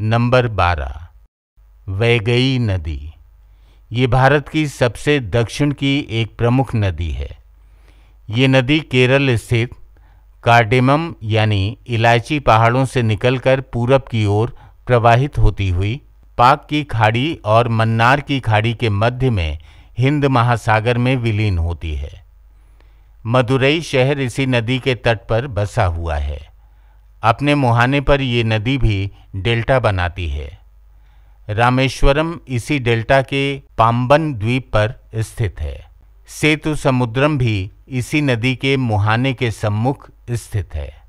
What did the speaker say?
number बारह वैगई नदी ये भारत की सबसे दक्षिण की एक प्रमुख नदी है ये नदी केरल स्थित कार्डेमम यानी इलायची पहाड़ों से निकलकर पूरब की ओर प्रवाहित होती हुई पाक की खाड़ी और मन्नार की खाड़ी के मध्य में हिंद महासागर में विलीन होती है मदुरई शहर इसी नदी के तट पर बसा हुआ है अपने मुहाने पर ये नदी भी डेल्टा बनाती है रामेश्वरम इसी डेल्टा के पाम्बन द्वीप पर स्थित है सेतु समुद्रम भी इसी नदी के मुहाने के सम्मुख स्थित है